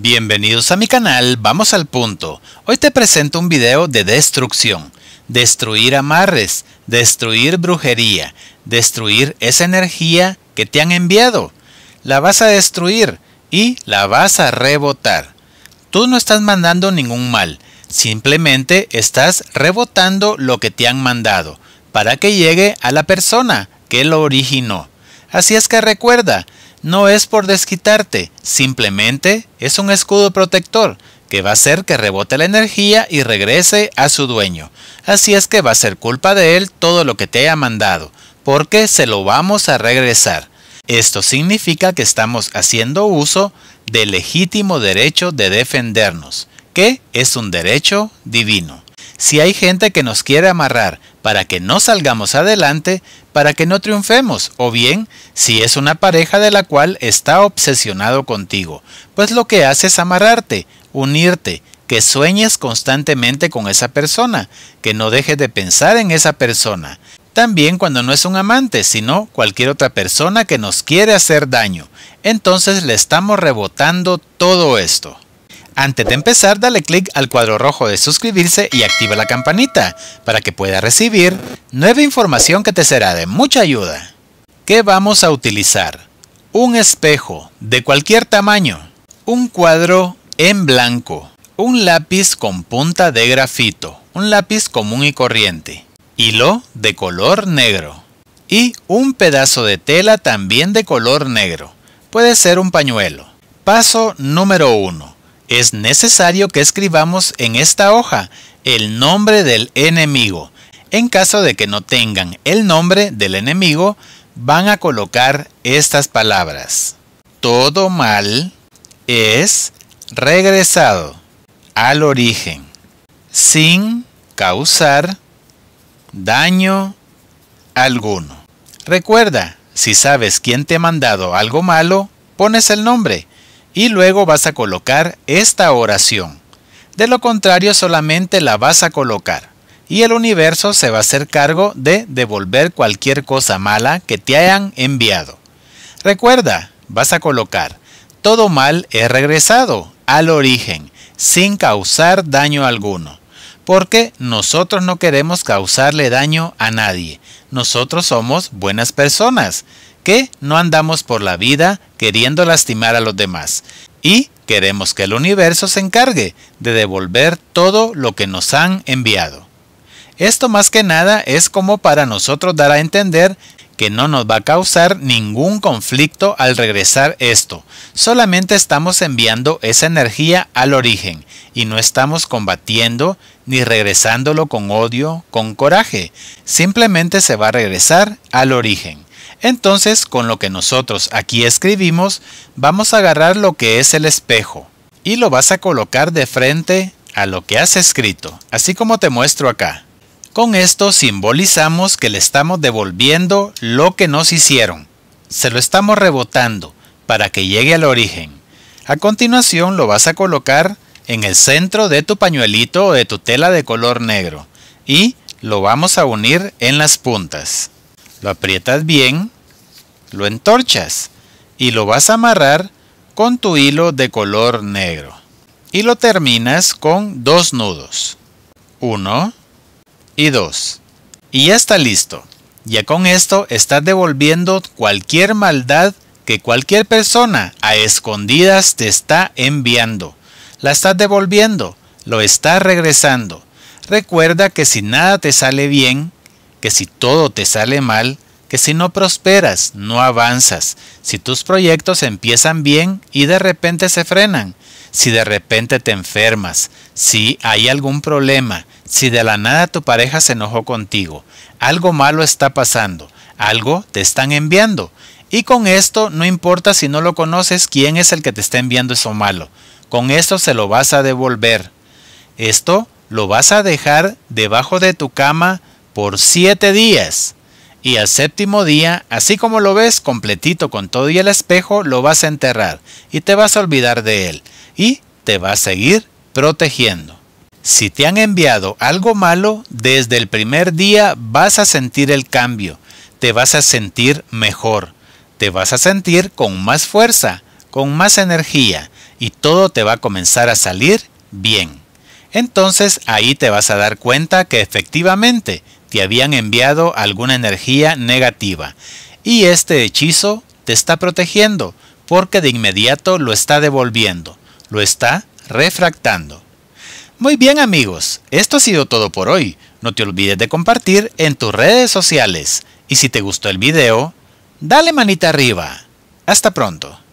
Bienvenidos a mi canal, vamos al punto. Hoy te presento un video de destrucción. Destruir amarres, destruir brujería, destruir esa energía que te han enviado. La vas a destruir y la vas a rebotar. Tú no estás mandando ningún mal, simplemente estás rebotando lo que te han mandado para que llegue a la persona que lo originó. Así es que recuerda, no es por desquitarte, simplemente es un escudo protector que va a hacer que rebote la energía y regrese a su dueño. Así es que va a ser culpa de él todo lo que te haya mandado, porque se lo vamos a regresar. Esto significa que estamos haciendo uso del legítimo derecho de defendernos, que es un derecho divino si hay gente que nos quiere amarrar para que no salgamos adelante, para que no triunfemos, o bien si es una pareja de la cual está obsesionado contigo, pues lo que hace es amarrarte, unirte, que sueñes constantemente con esa persona, que no dejes de pensar en esa persona. También cuando no es un amante, sino cualquier otra persona que nos quiere hacer daño. Entonces le estamos rebotando todo esto. Antes de empezar, dale clic al cuadro rojo de suscribirse y activa la campanita para que pueda recibir nueva información que te será de mucha ayuda. ¿Qué vamos a utilizar? Un espejo de cualquier tamaño, un cuadro en blanco, un lápiz con punta de grafito, un lápiz común y corriente, hilo de color negro y un pedazo de tela también de color negro. Puede ser un pañuelo. Paso número 1 es necesario que escribamos en esta hoja el nombre del enemigo. En caso de que no tengan el nombre del enemigo, van a colocar estas palabras. Todo mal es regresado al origen sin causar daño alguno. Recuerda, si sabes quién te ha mandado algo malo, pones el nombre y luego vas a colocar esta oración. De lo contrario solamente la vas a colocar y el universo se va a hacer cargo de devolver cualquier cosa mala que te hayan enviado. Recuerda, vas a colocar, todo mal es regresado al origen, sin causar daño alguno, porque nosotros no queremos causarle daño a nadie, nosotros somos buenas personas, que no andamos por la vida queriendo lastimar a los demás y queremos que el universo se encargue de devolver todo lo que nos han enviado. Esto más que nada es como para nosotros dar a entender que no nos va a causar ningún conflicto al regresar esto. Solamente estamos enviando esa energía al origen y no estamos combatiendo ni regresándolo con odio, con coraje. Simplemente se va a regresar al origen. Entonces, con lo que nosotros aquí escribimos, vamos a agarrar lo que es el espejo y lo vas a colocar de frente a lo que has escrito, así como te muestro acá. Con esto simbolizamos que le estamos devolviendo lo que nos hicieron. Se lo estamos rebotando para que llegue al origen. A continuación lo vas a colocar en el centro de tu pañuelito o de tu tela de color negro y lo vamos a unir en las puntas. Lo aprietas bien, lo entorchas y lo vas a amarrar con tu hilo de color negro. Y lo terminas con dos nudos. Uno y dos. Y ya está listo. Ya con esto estás devolviendo cualquier maldad que cualquier persona a escondidas te está enviando. La estás devolviendo, lo estás regresando. Recuerda que si nada te sale bien, que si todo te sale mal, que si no prosperas, no avanzas, si tus proyectos empiezan bien y de repente se frenan, si de repente te enfermas, si hay algún problema, si de la nada tu pareja se enojó contigo, algo malo está pasando, algo te están enviando. Y con esto no importa si no lo conoces quién es el que te está enviando eso malo, con esto se lo vas a devolver. Esto lo vas a dejar debajo de tu cama, por siete días. Y al séptimo día, así como lo ves completito con todo y el espejo, lo vas a enterrar y te vas a olvidar de él y te va a seguir protegiendo. Si te han enviado algo malo, desde el primer día vas a sentir el cambio, te vas a sentir mejor, te vas a sentir con más fuerza, con más energía y todo te va a comenzar a salir bien. Entonces ahí te vas a dar cuenta que efectivamente te habían enviado alguna energía negativa. Y este hechizo te está protegiendo porque de inmediato lo está devolviendo, lo está refractando. Muy bien amigos, esto ha sido todo por hoy. No te olvides de compartir en tus redes sociales. Y si te gustó el video, dale manita arriba. Hasta pronto.